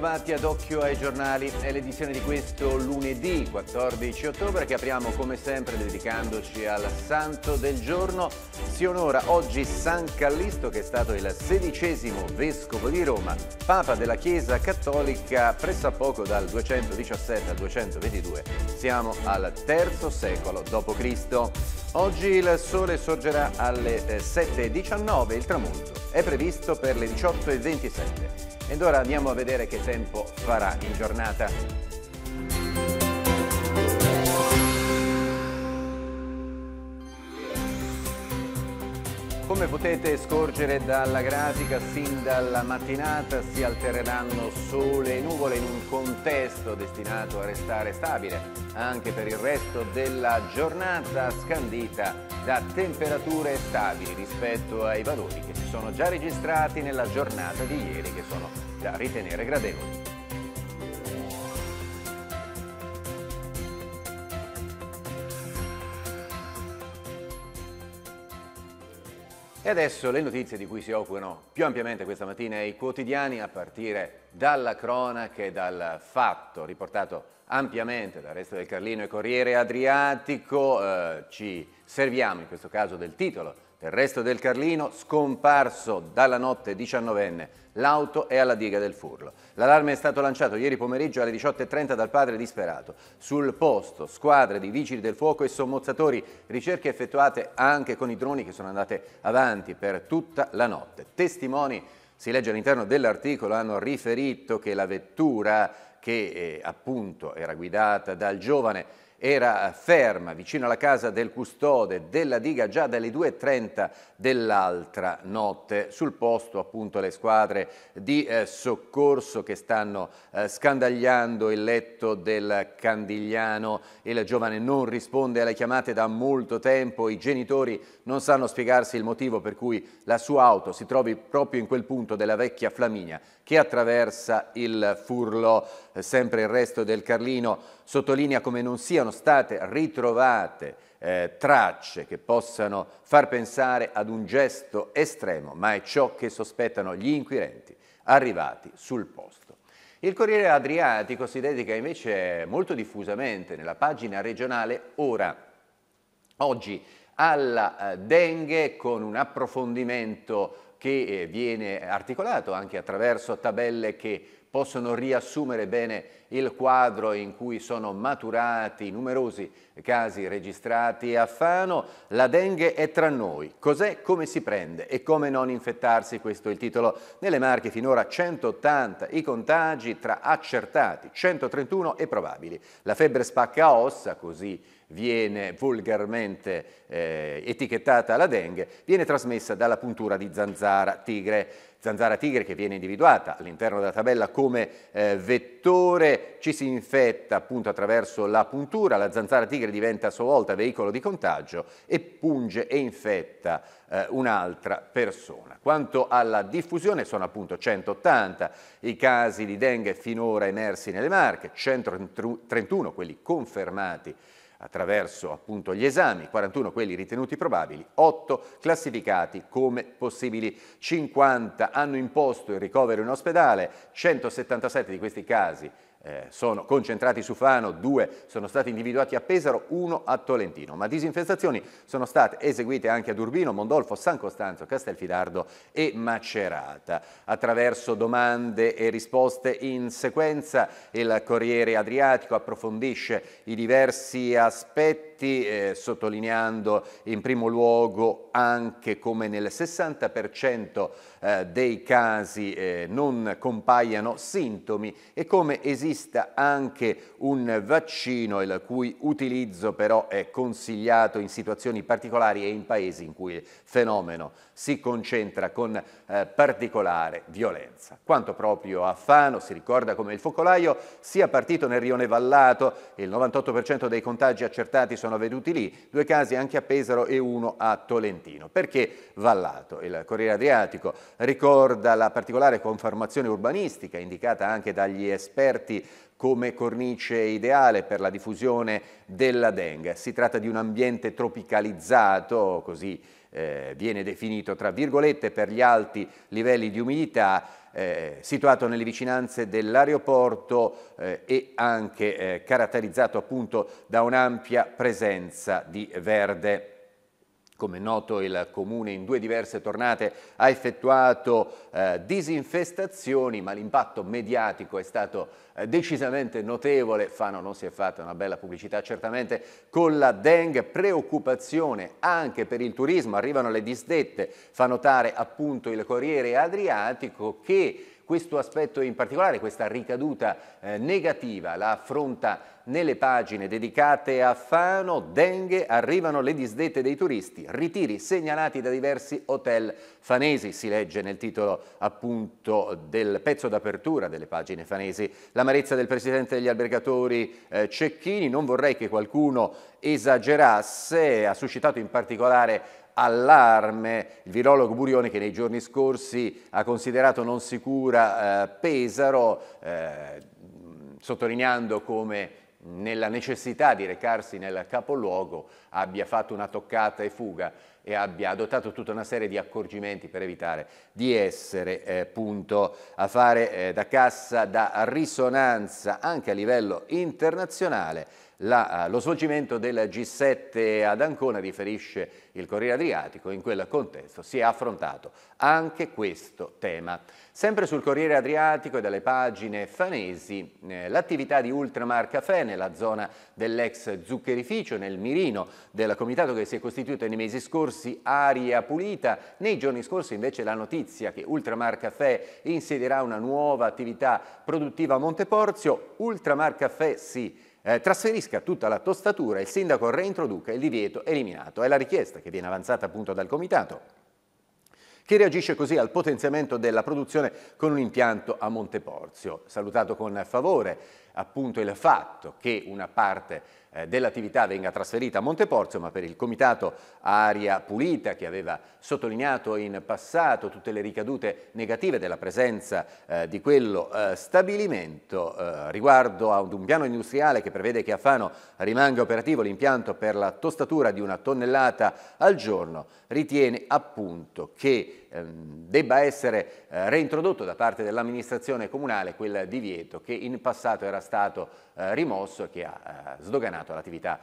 trovati ad Occhio ai giornali. È l'edizione di questo lunedì 14 ottobre che apriamo come sempre dedicandoci al santo del giorno. Si onora oggi San Callisto che è stato il sedicesimo vescovo di Roma, papa della Chiesa Cattolica pressappoco dal 217 al 222. Siamo al terzo secolo d.C. Oggi il sole sorgerà alle 7.19 e il tramonto è previsto per le 18.27. Ed ora andiamo a vedere che tempo farà in giornata. Come potete scorgere dalla grafica, sin dalla mattinata si altereranno sole e nuvole in un contesto destinato a restare stabile anche per il resto della giornata scandita da temperature stabili rispetto ai valori che si sono già registrati nella giornata di ieri che sono da ritenere gradevoli. E adesso le notizie di cui si occupano più ampiamente questa mattina i quotidiani a partire dalla cronaca e dal fatto riportato ampiamente dal resto del Carlino e Corriere Adriatico. Eh, ci serviamo in questo caso del titolo il resto del Carlino, scomparso dalla notte 19enne, l'auto è alla diga del Furlo. L'allarme è stato lanciato ieri pomeriggio alle 18.30 dal padre disperato. Sul posto, squadre di vigili del fuoco e sommozzatori, ricerche effettuate anche con i droni che sono andate avanti per tutta la notte. Testimoni, si legge all'interno dell'articolo, hanno riferito che la vettura che eh, appunto era guidata dal giovane era ferma vicino alla casa del custode della diga già dalle 2.30 dell'altra notte. Sul posto appunto le squadre di eh, soccorso che stanno eh, scandagliando il letto del Candigliano. Il giovane non risponde alle chiamate da molto tempo, i genitori non sanno spiegarsi il motivo per cui la sua auto si trovi proprio in quel punto della vecchia Flaminia che attraversa il Furlo. Eh, sempre il resto del Carlino sottolinea come non siano state ritrovate eh, tracce che possano far pensare ad un gesto estremo, ma è ciò che sospettano gli inquirenti arrivati sul posto. Il Corriere Adriatico si dedica invece molto diffusamente nella pagina regionale Ora. Oggi alla eh, dengue con un approfondimento che eh, viene articolato anche attraverso tabelle che possono riassumere bene il quadro in cui sono maturati numerosi casi registrati a Fano. La dengue è tra noi. Cos'è, come si prende e come non infettarsi? Questo è il titolo. Nelle Marche finora 180 i contagi tra accertati, 131 e probabili. La febbre spacca ossa, così viene volgarmente eh, etichettata la dengue, viene trasmessa dalla puntura di zanzara tigre. Zanzara tigre che viene individuata all'interno della tabella come eh, vettore, ci si infetta appunto attraverso la puntura, la zanzara tigre diventa a sua volta veicolo di contagio e punge e infetta eh, un'altra persona. Quanto alla diffusione sono appunto 180 i casi di dengue finora emersi nelle Marche, 131 quelli confermati attraverso appunto gli esami, 41 quelli ritenuti probabili, 8 classificati come possibili, 50 hanno imposto il ricovero in ospedale, 177 di questi casi eh, sono concentrati su Fano, due sono stati individuati a Pesaro, uno a Tolentino, ma disinfestazioni sono state eseguite anche ad Urbino, Mondolfo, San Costanzo, Castelfidardo e Macerata. Attraverso domande e risposte in sequenza il Corriere Adriatico approfondisce i diversi aspetti eh, sottolineando in primo luogo anche come nel 60% eh, dei casi eh, non compaiano sintomi e come esista anche un vaccino il cui utilizzo però è consigliato in situazioni particolari e in paesi in cui il fenomeno si concentra con eh, particolare violenza. Quanto proprio a Fano si ricorda come il focolaio sia partito nel rione Vallato, il 98% dei contagi accertati sono avvenuti lì, due casi anche a Pesaro e uno a Tolentino. Perché Vallato? Il Corriere Adriatico Ricorda la particolare conformazione urbanistica indicata anche dagli esperti come cornice ideale per la diffusione della dengue. Si tratta di un ambiente tropicalizzato, così eh, viene definito tra virgolette per gli alti livelli di umidità, eh, situato nelle vicinanze dell'aeroporto eh, e anche eh, caratterizzato appunto da un'ampia presenza di verde. Come noto il Comune in due diverse tornate ha effettuato eh, disinfestazioni, ma l'impatto mediatico è stato eh, decisamente notevole. Fano non si è fatta una bella pubblicità certamente con la dengue, preoccupazione anche per il turismo, arrivano le disdette, fa notare appunto il Corriere Adriatico che questo aspetto in particolare, questa ricaduta eh, negativa, la affronta nelle pagine dedicate a Fano, dengue, arrivano le disdette dei turisti, ritiri segnalati da diversi hotel fanesi, si legge nel titolo appunto del pezzo d'apertura delle pagine fanesi. L'amarezza del presidente degli albergatori eh, Cecchini, non vorrei che qualcuno esagerasse, ha suscitato in particolare allarme il virologo Burione che nei giorni scorsi ha considerato non sicura eh, Pesaro, eh, sottolineando come nella necessità di recarsi nel capoluogo abbia fatto una toccata e fuga e abbia adottato tutta una serie di accorgimenti per evitare di essere eh, punto a fare eh, da cassa, da risonanza anche a livello internazionale la, eh, lo svolgimento del G7 ad Ancona, riferisce il Corriere Adriatico, in quel contesto si è affrontato anche questo tema. Sempre sul Corriere Adriatico e dalle pagine fanesi, eh, l'attività di Ultramar Cafè nella zona dell'ex zuccherificio, nel mirino del comitato che si è costituito nei mesi scorsi, aria pulita. Nei giorni scorsi invece la notizia che Ultramar Cafè insiederà una nuova attività produttiva a Monteporzio, Ultramar Cafè si eh, trasferisca tutta la tostatura, il sindaco reintroduca il divieto eliminato. È la richiesta che viene avanzata appunto dal comitato che reagisce così al potenziamento della produzione con un impianto a Monteporzio. Salutato con favore appunto il fatto che una parte eh, dell'attività venga trasferita a Monteporzio, ma per il Comitato Aria Pulita, che aveva sottolineato in passato tutte le ricadute negative della presenza eh, di quello eh, stabilimento, eh, riguardo ad un piano industriale che prevede che a Fano rimanga operativo l'impianto per la tostatura di una tonnellata al giorno, ritiene appunto che Ehm, debba essere eh, reintrodotto da parte dell'amministrazione comunale quel divieto che in passato era stato eh, rimosso e che ha eh, sdoganato l'attività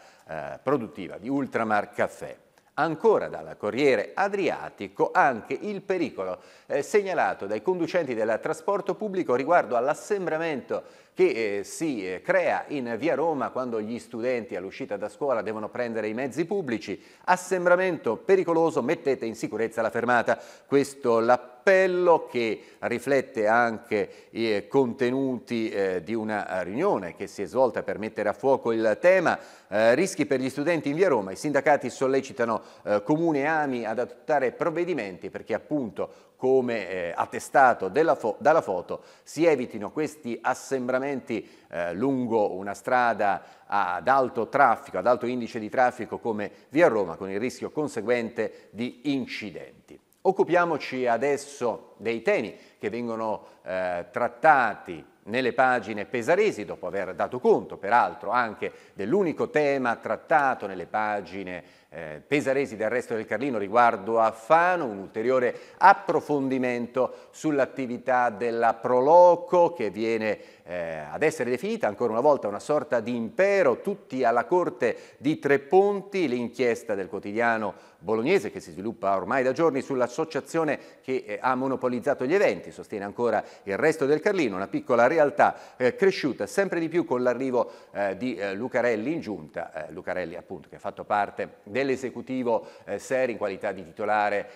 produttiva di Ultramar Caffè. Ancora dal Corriere Adriatico anche il pericolo segnalato dai conducenti del trasporto pubblico riguardo all'assembramento che eh, si eh, crea in via Roma quando gli studenti all'uscita da scuola devono prendere i mezzi pubblici. Assembramento pericoloso, mettete in sicurezza la fermata. Questo l'appello che riflette anche i eh, contenuti eh, di una riunione che si è svolta per mettere a fuoco il tema eh, rischi per gli studenti in via Roma. I sindacati sollecitano eh, Comune e Ami ad adottare provvedimenti perché appunto come eh, attestato fo- dalla foto, si evitino questi assembramenti eh, lungo una strada ad alto traffico, ad alto indice di traffico come via Roma, con il rischio conseguente di incidenti. Occupiamoci adesso dei temi che vengono eh, trattati nelle pagine pesaresi, dopo aver dato conto peraltro anche dell'unico tema trattato nelle pagine eh, pesaresi del resto del Carlino riguardo a Fano, un ulteriore approfondimento sull'attività della Proloco che viene eh, ad essere definita ancora una volta una sorta di impero, tutti alla corte di Tre Ponti, l'inchiesta del quotidiano bolognese che si sviluppa ormai da giorni sull'associazione che eh, ha monopolizzato gli eventi, sostiene ancora il resto del Carlino, una piccola realtà eh, cresciuta sempre di più con l'arrivo eh, di eh, Lucarelli in giunta, eh, Lucarelli appunto che ha fatto parte dell'esecutivo eh, Seri in qualità di titolare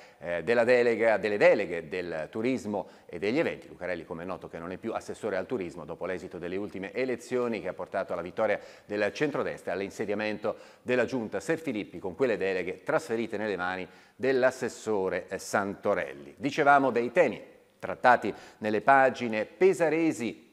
della delega, delle deleghe del turismo e degli eventi. Lucarelli, come è noto, che non è più assessore al turismo dopo l'esito delle ultime elezioni che ha portato alla vittoria del centrodestra e all'insediamento della giunta Ser Filippi con quelle deleghe trasferite nelle mani dell'assessore Santorelli. Dicevamo dei temi trattati nelle pagine pesaresi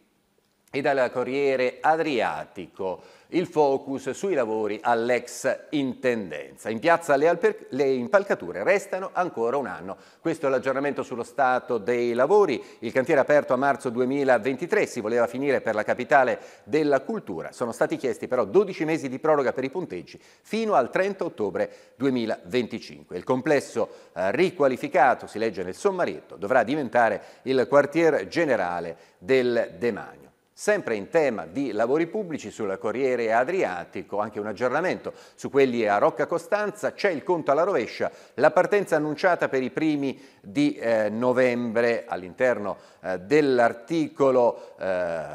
e dal Corriere Adriatico il focus sui lavori all'ex intendenza. In piazza le, le, impalcature restano ancora un anno. Questo è l'aggiornamento sullo stato dei lavori. Il cantiere aperto a marzo 2023 si voleva finire per la capitale della cultura. Sono stati chiesti però 12 mesi di proroga per i punteggi fino al 30 ottobre 2025. Il complesso eh, riqualificato, si legge nel sommarietto, dovrà diventare il quartier generale del demanio. Sempre in tema di lavori pubblici sulla Corriere Adriatico, anche un aggiornamento su quelli a Rocca Costanza, c'è il conto alla rovescia, la partenza annunciata per i primi di eh, novembre all'interno eh, dell'articolo eh,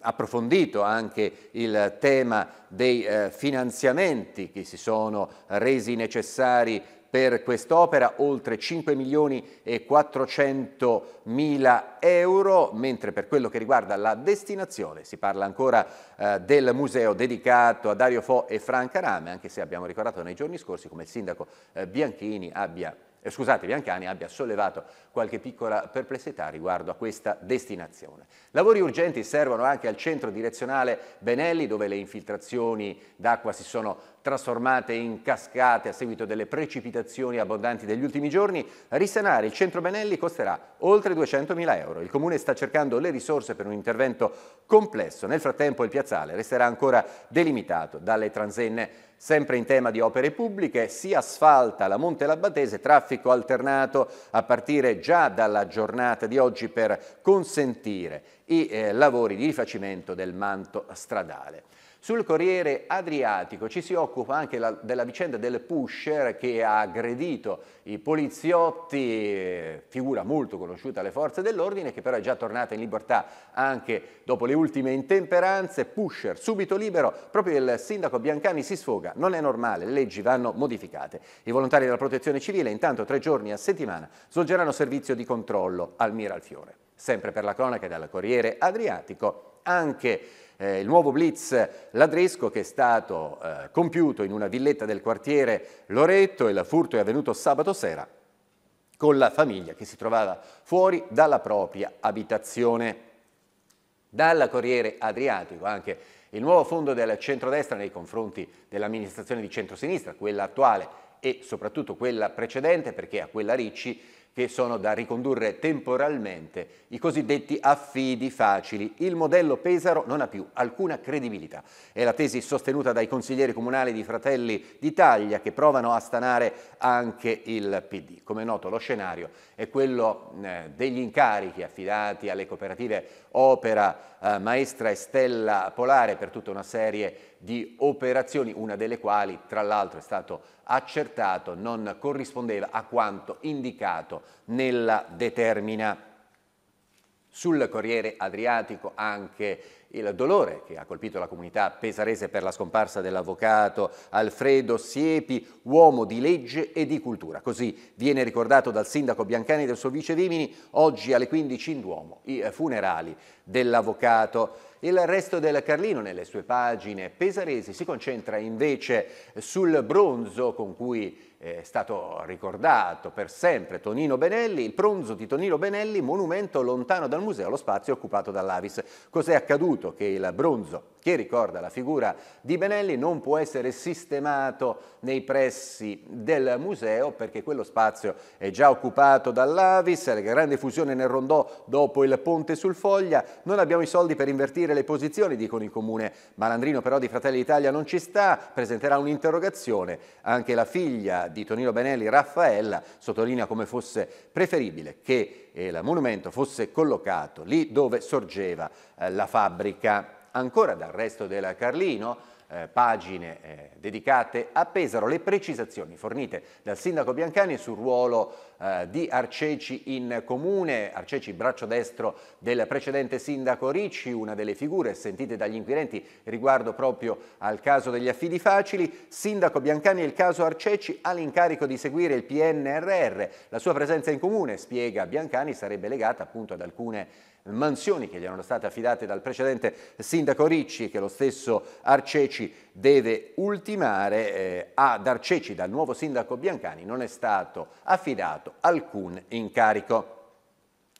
approfondito anche il tema dei eh, finanziamenti che si sono resi necessari per quest'opera, oltre 5 milioni e 400 mila euro, mentre per quello che riguarda la destinazione si parla ancora eh, del museo dedicato a Dario Fo e Franca Rame, anche se abbiamo ricordato nei giorni scorsi come il sindaco eh, Bianchini abbia eh, scusate, Biancani abbia sollevato qualche piccola perplessità riguardo a questa destinazione. Lavori urgenti servono anche al centro direzionale Benelli dove le infiltrazioni d'acqua si sono trasformate in cascate a seguito delle precipitazioni abbondanti degli ultimi giorni, risanare il centro Benelli costerà oltre 200.000 euro. Il comune sta cercando le risorse per un intervento complesso. Nel frattempo il piazzale resterà ancora delimitato dalle transenne. Sempre in tema di opere pubbliche, si asfalta la Monte Labbatese, traffico alternato a partire già dalla giornata di oggi per consentire i eh, lavori di rifacimento del manto stradale. Sul Corriere Adriatico ci si occupa anche la, della vicenda del pusher che ha aggredito i poliziotti, figura molto conosciuta alle forze dell'ordine, che però è già tornata in libertà anche dopo le ultime intemperanze. Pusher subito libero, proprio il sindaco Biancani si sfoga, non è normale, le leggi vanno modificate. I volontari della protezione civile intanto tre giorni a settimana svolgeranno servizio di controllo al Miralfiore. Sempre per la cronaca dal Corriere Adriatico, anche eh, il nuovo blitz ladresco che è stato eh, compiuto in una villetta del quartiere Loreto e il furto è avvenuto sabato sera con la famiglia che si trovava fuori dalla propria abitazione. Dalla Corriere Adriatico anche il nuovo fondo del centrodestra nei confronti dell'amministrazione di centrosinistra, quella attuale e soprattutto quella precedente perché a quella Ricci che sono da ricondurre temporalmente, i cosiddetti affidi facili. Il modello Pesaro non ha più alcuna credibilità. È la tesi sostenuta dai consiglieri comunali di Fratelli d'Italia che provano a stanare anche il PD. Come è noto lo scenario è quello eh, degli incarichi affidati alle cooperative Opera, eh, Maestra e Stella Polare per tutta una serie di di operazioni, una delle quali tra l'altro è stato accertato non corrispondeva a quanto indicato nella determina. Sul Corriere Adriatico anche il dolore che ha colpito la comunità pesarese per la scomparsa dell'avvocato Alfredo Siepi, uomo di legge e di cultura. Così viene ricordato dal sindaco Biancani e del suo vice Vimini oggi alle 15 in Duomo i funerali dell'avvocato. Il resto del Carlino nelle sue pagine pesaresi si concentra invece sul bronzo con cui è stato ricordato per sempre Tonino Benelli, il pronzo di Tonino Benelli, monumento lontano dal museo, lo spazio occupato dall'Avis. Cos'è accaduto che il bronzo che ricorda la figura di Benelli non può essere sistemato nei pressi del museo perché quello spazio è già occupato dall'Avis, la grande fusione nel rondò dopo il ponte sul Foglia, non abbiamo i soldi per invertire le posizioni, dicono in comune. Malandrino però di Fratelli d'Italia non ci sta, presenterà un'interrogazione. Anche la figlia di Tonino Benelli Raffaella sottolinea come fosse preferibile che eh, il monumento fosse collocato lì dove sorgeva eh, la fabbrica. Ancora dal resto del Carlino, eh, pagine eh, dedicate a Pesaro le precisazioni fornite dal sindaco Biancani sul ruolo eh, di Arceci in comune, Arceci braccio destro del precedente sindaco Ricci, una delle figure sentite dagli inquirenti riguardo proprio al caso degli affidi facili, sindaco Biancani e il caso Arceci ha l'incarico di seguire il PNRR, la sua presenza in comune, spiega Biancani, sarebbe legata appunto ad alcune mansioni che gli erano state affidate dal precedente sindaco Ricci che lo stesso Arceci deve ultimare, eh, ad Arceci dal nuovo sindaco Biancani non è stato affidato alcun incarico.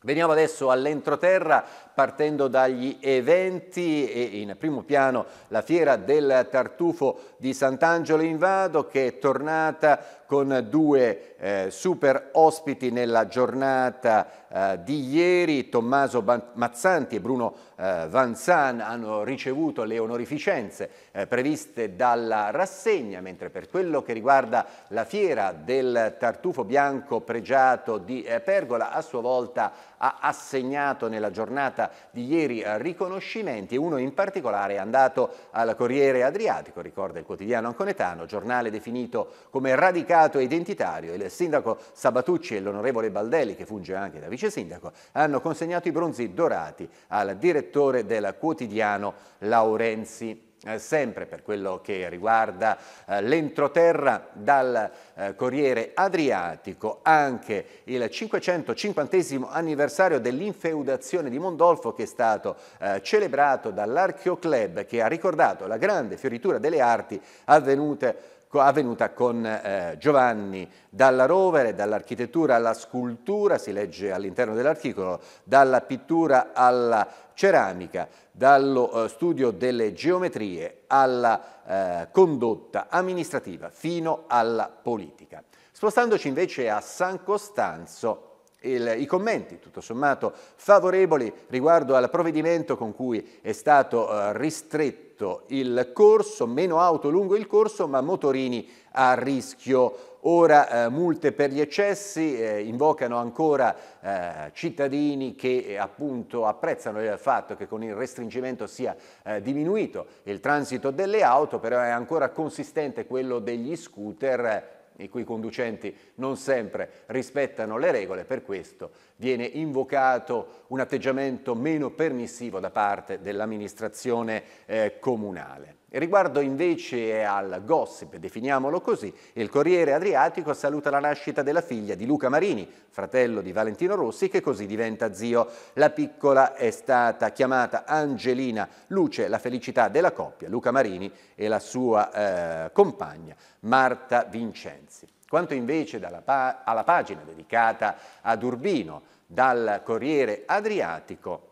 Veniamo adesso all'entroterra partendo dagli eventi e in primo piano la fiera del tartufo di Sant'Angelo in Vado che è tornata con due eh, super ospiti nella giornata eh, di ieri. Tommaso Ban Mazzanti e Bruno eh, Vanzan hanno ricevuto le onorificenze eh, previste dalla rassegna, mentre per quello che riguarda la fiera del tartufo bianco pregiato di eh, Pergola a sua volta ha assegnato nella giornata di ieri eh, riconoscimenti, uno in particolare è andato al Corriere Adriatico, ricorda il quotidiano anconetano, giornale definito come radicato e identitario. Il sindaco Sabatucci e l'onorevole Baldelli, che funge anche da vice sindaco, hanno consegnato i bronzi dorati al direttore del quotidiano Laurenzi. Eh, sempre per quello che riguarda eh, l'entroterra dal eh, Corriere Adriatico, anche il 550 anniversario dell'infeudazione di Mondolfo che è stato eh, celebrato dall'Archeoclub che ha ricordato la grande fioritura delle arti avvenute avvenuta con eh, Giovanni dalla rovere, dall'architettura alla scultura, si legge all'interno dell'articolo, dalla pittura alla ceramica, dallo eh, studio delle geometrie alla eh, condotta amministrativa fino alla politica. Spostandoci invece a San Costanzo, il, I commenti, tutto sommato, favorevoli riguardo al provvedimento con cui è stato eh, ristretto il corso, meno auto lungo il corso, ma motorini a rischio. Ora eh, multe per gli eccessi, eh, invocano ancora eh, cittadini che eh, appunto apprezzano il fatto che con il restringimento sia eh, diminuito il transito delle auto, però è ancora consistente quello degli scooter i cui conducenti non sempre rispettano le regole, per questo viene invocato un atteggiamento meno permissivo da parte dell'amministrazione eh, comunale. Riguardo invece al gossip, definiamolo così, il Corriere Adriatico saluta la nascita della figlia di Luca Marini, fratello di Valentino Rossi, che così diventa zio. La piccola è stata chiamata Angelina, luce la felicità della coppia, Luca Marini e la sua eh, compagna Marta Vincenzi. Quanto invece pa alla pagina dedicata ad Urbino dal Corriere Adriatico,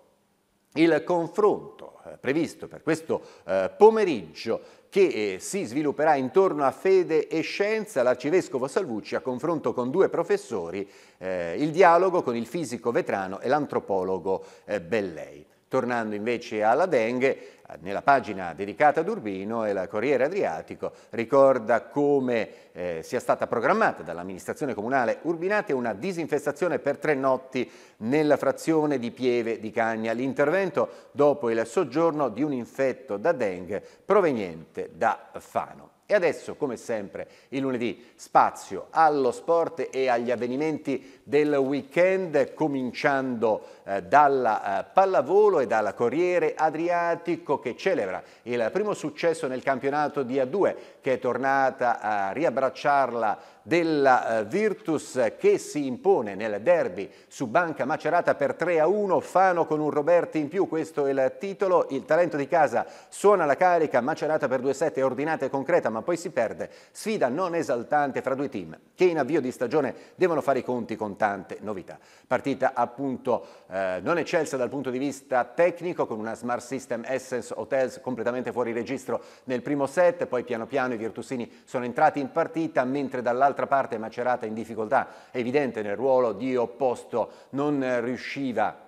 il confronto eh, previsto per questo eh, pomeriggio che eh, si svilupperà intorno a fede e scienza, l'arcivescovo Salvucci a confronto con due professori, il dialogo con il fisico vetrano e l'antropologo Bellei. Tornando invece alla dengue, nella pagina dedicata ad Urbino e la Corriere Adriatico ricorda come eh, sia stata programmata dall'amministrazione comunale Urbinate una disinfestazione per tre notti nella frazione di Pieve di Cagna. L'intervento dopo il soggiorno di un infetto da dengue proveniente da Fano. E adesso, come sempre, il lunedì spazio allo sport e agli avvenimenti del weekend, cominciando eh, dalla eh, pallavolo e dalla Corriere Adriatico che celebra il primo successo nel campionato di A2 che è tornata a riabbracciarla della eh, Virtus che si impone nel derby su Banca Macerata per 3-1, a Fano con un Roberti in più, questo è il titolo, il talento di casa suona la carica, Macerata per 2-7 è ordinata e concreta ma poi si perde, sfida non esaltante fra due team che in avvio di stagione devono fare i conti con tante novità. Partita appunto eh, non eccelsa dal punto di vista tecnico con una Smart System Essence Hotels completamente fuori registro nel primo set, poi piano piano i virtusini sono entrati in partita mentre dall'altro dall'altra parte Macerata in difficoltà, evidente nel ruolo di opposto, non riusciva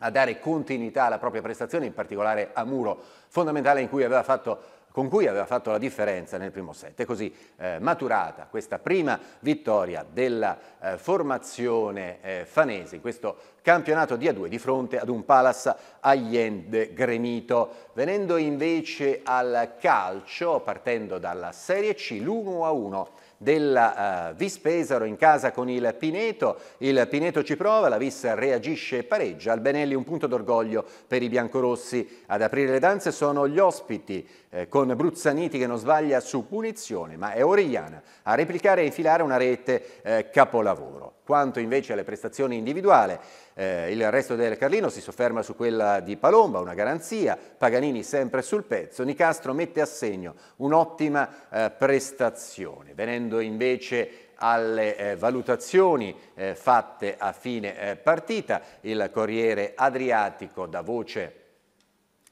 a dare continuità alla propria prestazione, in particolare a Muro, fondamentale cui fatto, con cui aveva fatto la differenza nel primo set. E così eh, maturata questa prima vittoria della eh, formazione eh, fanese in questo campionato di A2 di fronte ad un Palace Allende gremito. Venendo invece al calcio, partendo dalla Serie C, l'1-1 della uh, Vis Pesaro in casa con il Pineto, il Pineto ci prova, la Vis reagisce e pareggia, Albenelli un punto d'orgoglio per i biancorossi, ad aprire le danze sono gli ospiti eh, con Bruzzaniti che non sbaglia su punizione, ma è Orellana a replicare e infilare una rete eh, capolavoro. Quanto invece alle prestazioni individuali, eh, il resto del Carlino si sofferma su quella di Palomba, una garanzia, Paganini sempre sul pezzo, Nicastro mette a segno un'ottima eh, prestazione. Venendo invece alle eh, valutazioni eh, fatte a fine eh, partita, il Corriere Adriatico da voce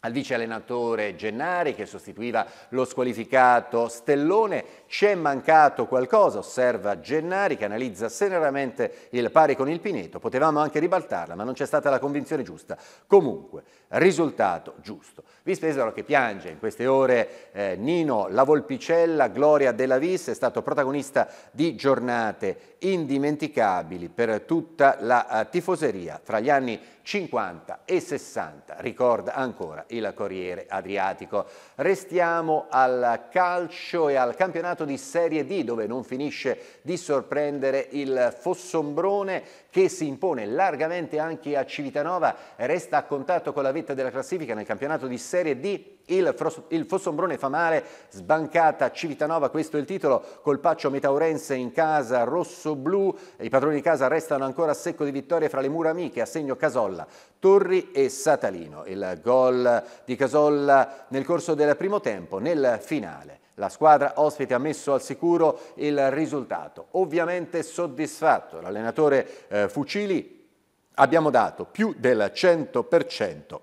al vice allenatore Gennari che sostituiva lo squalificato Stellone. C'è mancato qualcosa, osserva Gennari che analizza serenamente il pari con il Pineto. Potevamo anche ribaltarla, ma non c'è stata la convinzione giusta. Comunque, risultato giusto. Vi spesero che piange in queste ore eh, Nino La Volpicella, gloria della Vis, è stato protagonista di giornate indimenticabili per tutta la eh, tifoseria tra gli anni 50 e 60, ricorda ancora il Corriere Adriatico. Restiamo al calcio e al campionato di Serie D dove non finisce di sorprendere il Fossombrone che si impone largamente anche a Civitanova, resta a contatto con la vetta della classifica nel campionato di Serie D. Il, il Fossombrone fa male, sbancata Civitanova, questo è il titolo, colpaccio metaurense in casa, rosso-blu, i padroni di casa restano ancora a secco di vittorie fra le mura amiche, a segno Casolla, Torri e Satalino. Il gol di Casolla nel corso del primo tempo, nel finale. La squadra ospite ha messo al sicuro il risultato. Ovviamente soddisfatto l'allenatore eh, Fucili. Abbiamo dato più del 100%,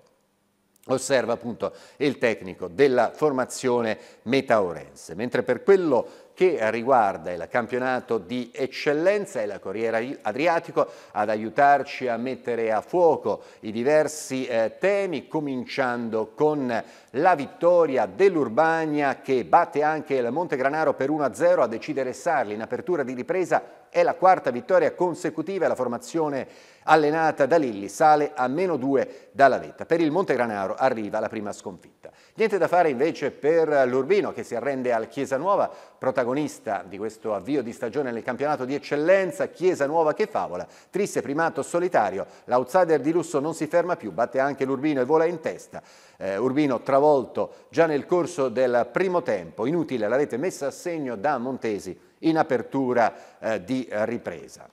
osserva appunto il tecnico della formazione metaorense. Mentre per quello che riguarda il campionato di eccellenza e la Corriera Adriatico ad aiutarci a mettere a fuoco i diversi eh, temi, cominciando con la vittoria dell'Urbania che batte anche il Monte Granaro per 1-0 a decidere Sarli in apertura di ripresa è la quarta vittoria consecutiva e la formazione allenata da Lilli sale a meno 2 dalla vetta. Per il Montegranaro arriva la prima sconfitta. Niente da fare invece per l'Urbino che si arrende al Chiesa Nuova, protagonista di questo avvio di stagione nel campionato di eccellenza, Chiesa Nuova che favola, triste primato solitario, l'outsider di Lusso non si ferma più, batte anche l'Urbino e vola in testa. Eh, Urbino travolto già nel corso del primo tempo, inutile la rete messa a segno da Montesi in apertura eh, di ripresa.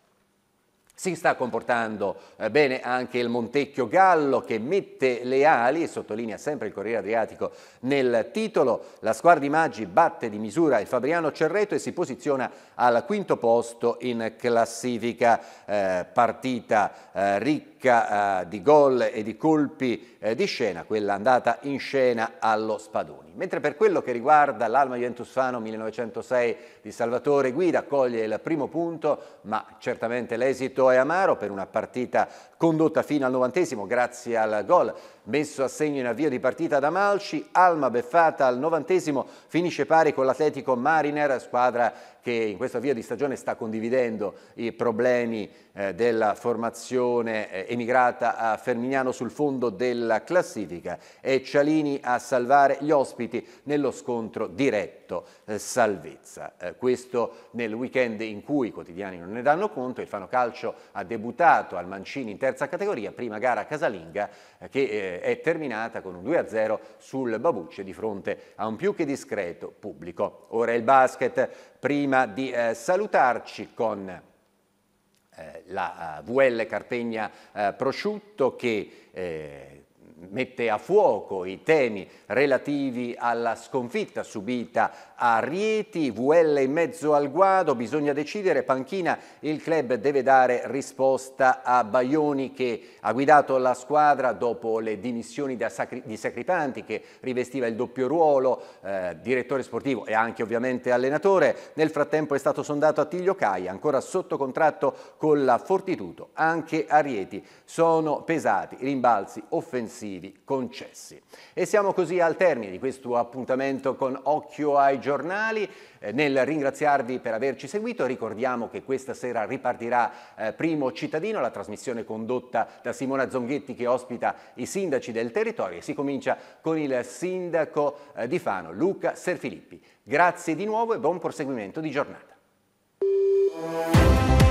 Si sta comportando eh, bene anche il Montecchio Gallo che mette le ali, sottolinea sempre il Corriere Adriatico nel titolo, la squadra di Maggi batte di misura il Fabriano Cerreto e si posiziona al quinto posto in classifica eh, partita eh, ricca ricca eh, di gol e di colpi eh, di scena, quella andata in scena allo Spadoni. Mentre per quello che riguarda l'Alma Juventus Fano 1906 di Salvatore Guida coglie il primo punto, ma certamente l'esito è amaro per una partita condotta fino al novantesimo grazie al gol messo a segno in avvio di partita da Malci, Alma beffata al novantesimo finisce pari con l'Atletico Mariner, squadra che in questo avvio di stagione sta condividendo i problemi eh, della formazione eh, emigrata a Fermignano sul fondo della classifica e Cialini a salvare gli ospiti nello scontro diretto eh, salvezza. Eh, questo nel weekend in cui i quotidiani non ne danno conto, il Fano Calcio ha debuttato al Mancini in terza categoria, prima gara casalinga eh, che eh, è terminata con un 2-0 sul Babucce di fronte a un più che discreto pubblico. Ora il basket, prima di eh, salutarci con eh, la eh, VL Cartegna eh, Prosciutto che eh, mette a fuoco i temi relativi alla sconfitta subita a Rieti, VL in mezzo al guado, bisogna decidere, panchina, il club deve dare risposta a Baioni che ha guidato la squadra dopo le dimissioni sacri di Sacripanti che rivestiva il doppio ruolo, eh, direttore sportivo e anche ovviamente allenatore, nel frattempo è stato sondato a Tiglio Caia, ancora sotto contratto con la Fortituto, anche a Rieti sono pesati rimbalzi offensivi estivi concessi. E siamo così al termine di questo appuntamento con Occhio ai giornali. Eh, nel ringraziarvi per averci seguito ricordiamo che questa sera ripartirà eh, Primo Cittadino, la trasmissione condotta da Simona Zonghetti che ospita i sindaci del territorio e si comincia con il sindaco eh, di Fano, Luca Serfilippi. Grazie di nuovo e buon proseguimento di giornata.